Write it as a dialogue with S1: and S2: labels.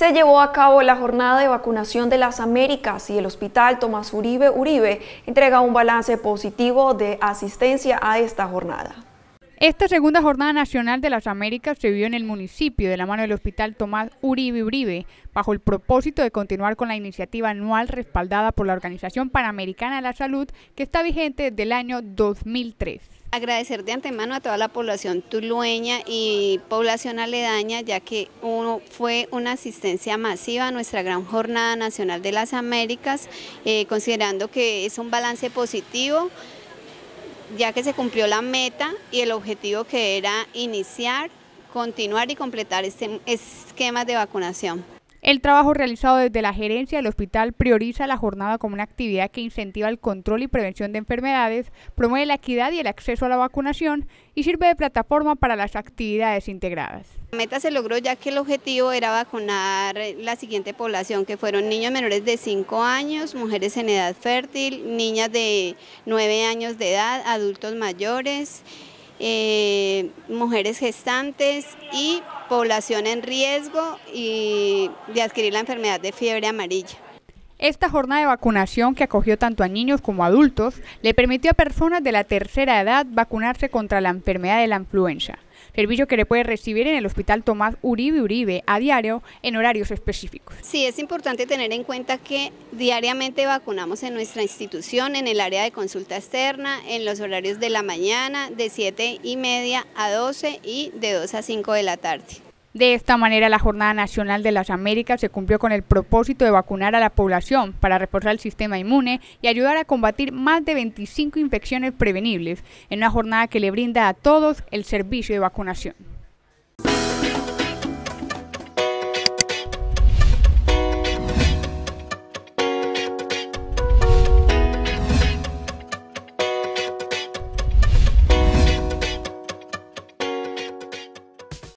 S1: se llevó a cabo la jornada de vacunación de las Américas y el Hospital Tomás Uribe Uribe entrega un balance positivo de asistencia a esta jornada.
S2: Esta segunda jornada nacional de las Américas se vio en el municipio de la mano del Hospital Tomás Uribe Uribe, bajo el propósito de continuar con la iniciativa anual respaldada por la Organización Panamericana de la Salud, que está vigente desde el año 2003. Agradecer de antemano a
S1: toda la población tulueña y población aledaña, ya que fue una asistencia masiva a nuestra gran jornada nacional de las Américas, eh, considerando que es un balance positivo, ya que se cumplió la meta y el objetivo que era iniciar, continuar y completar este esquema de vacunación.
S2: El trabajo realizado desde la gerencia del hospital prioriza la jornada como una actividad que incentiva el control y prevención de enfermedades, promueve la equidad y el acceso a la vacunación y sirve de plataforma para las actividades integradas.
S1: La meta se logró ya que el objetivo era vacunar la siguiente población, que fueron niños menores de 5 años, mujeres en edad fértil, niñas de 9 años de edad, adultos mayores, eh, mujeres gestantes y población en riesgo y de adquirir la enfermedad de fiebre amarilla.
S2: Esta jornada de vacunación que acogió tanto a niños como a adultos le permitió a personas de la tercera edad vacunarse contra la enfermedad de la influenza servicio que le puede recibir en el Hospital Tomás Uribe Uribe a diario en horarios específicos.
S1: Sí, es importante tener en cuenta que diariamente vacunamos en nuestra institución, en el área de consulta externa, en los horarios de la mañana, de 7 y media a 12 y de 2 a 5 de la tarde.
S2: De esta manera, la Jornada Nacional de las Américas se cumplió con el propósito de vacunar a la población para reforzar el sistema inmune y ayudar a combatir más de 25 infecciones prevenibles, en una jornada que le brinda a todos el servicio de vacunación.